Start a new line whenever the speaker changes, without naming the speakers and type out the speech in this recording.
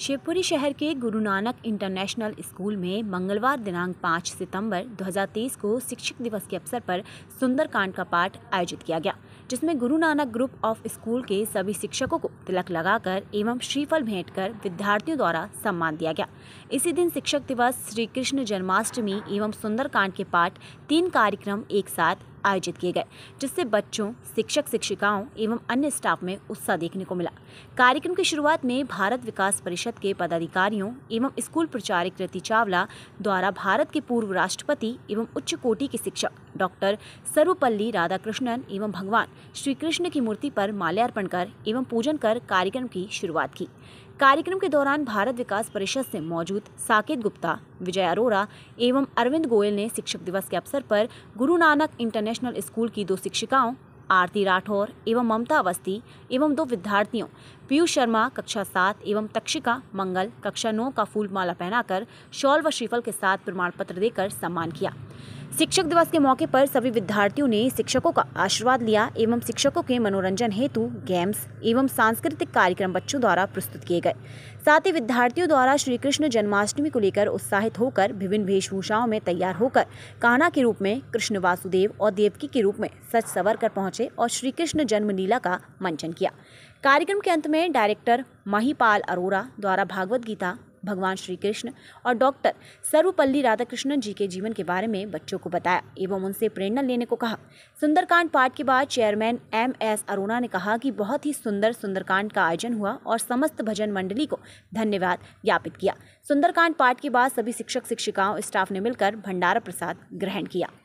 शिवपुरी शहर के गुरु नानक इंटरनेशनल स्कूल में मंगलवार दिनांक 5 सितंबर 2023 को शिक्षक दिवस के अवसर पर सुंदरकांड का पाठ आयोजित किया गया जिसमें गुरु नानक ग्रुप ऑफ स्कूल के सभी शिक्षकों को तिलक लगाकर एवं श्रीफल भेंट कर विद्यार्थियों द्वारा सम्मान दिया गया इसी दिन शिक्षक दिवस श्री कृष्ण जन्माष्टमी एवं सुंदरकांड के पाठ तीन कार्यक्रम एक साथ आयोजित किए गए जिससे बच्चों शिक्षक शिक्षिकाओं एवं अन्य स्टाफ में उत्साह देखने को मिला कार्यक्रम की शुरुआत में भारत विकास परिषद के पदाधिकारियों एवं स्कूल प्रचारक रति चावला द्वारा भारत के पूर्व राष्ट्रपति एवं उच्च कोटि के शिक्षक डॉक्टर सर्वपल्ली राधाकृष्णन एवं भगवान श्री कृष्ण की मूर्ति पर माल्यार्पण कर एवं पूजन कर कार्यक्रम की शुरुआत की कार्यक्रम के दौरान भारत विकास परिषद से मौजूद साकेत गुप्ता विजय अरोरा एवं अरविंद गोयल ने शिक्षक दिवस के अवसर पर गुरु नानक इंटरनेशनल स्कूल की दो शिक्षिकाओं आरती राठौर एवं ममता अवस्थी एवं दो विद्यार्थियों पीयूष शर्मा कक्षा सात एवं तक्षिका मंगल कक्षा नौ का फूल माला पहनाकर शॉल व श्रीफल के साथ प्रमाण पत्र देकर सम्मान किया शिक्षक दिवस के मौके पर सभी विद्यार्थियों ने शिक्षकों का आशीर्वाद लिया एवं शिक्षकों के मनोरंजन हेतु गेम्स एवं सांस्कृतिक कार्यक्रम बच्चों द्वारा प्रस्तुत किए गए साथ ही विद्यार्थियों द्वारा श्री कृष्ण जन्माष्टमी को लेकर उत्साहित होकर विभिन्न वेशभूषाओं में तैयार होकर कान्हा के रूप में कृष्ण वासुदेव और देवकी के रूप में सच सवर कर पहुंचे और श्री कृष्ण जन्म लीला का मंचन किया कार्यक्रम के अंत में डायरेक्टर महिपाल अरोरा द्वारा भागवत गीता भगवान श्री कृष्ण और डॉक्टर सर्वपल्ली राधाकृष्णन जी के जीवन के बारे में बच्चों को बताया एवं उनसे प्रेरणा लेने को कहा सुंदरकांड पाठ के बाद चेयरमैन एम एस अरोड़ा ने कहा कि बहुत ही सुंदर सुंदरकांड का आयोजन हुआ और समस्त भजन मंडली को धन्यवाद ज्ञापित किया सुंदरकांड पाठ के बाद सभी शिक्षक शिक्षिकाओं स्टाफ ने मिलकर भंडारा प्रसाद ग्रहण किया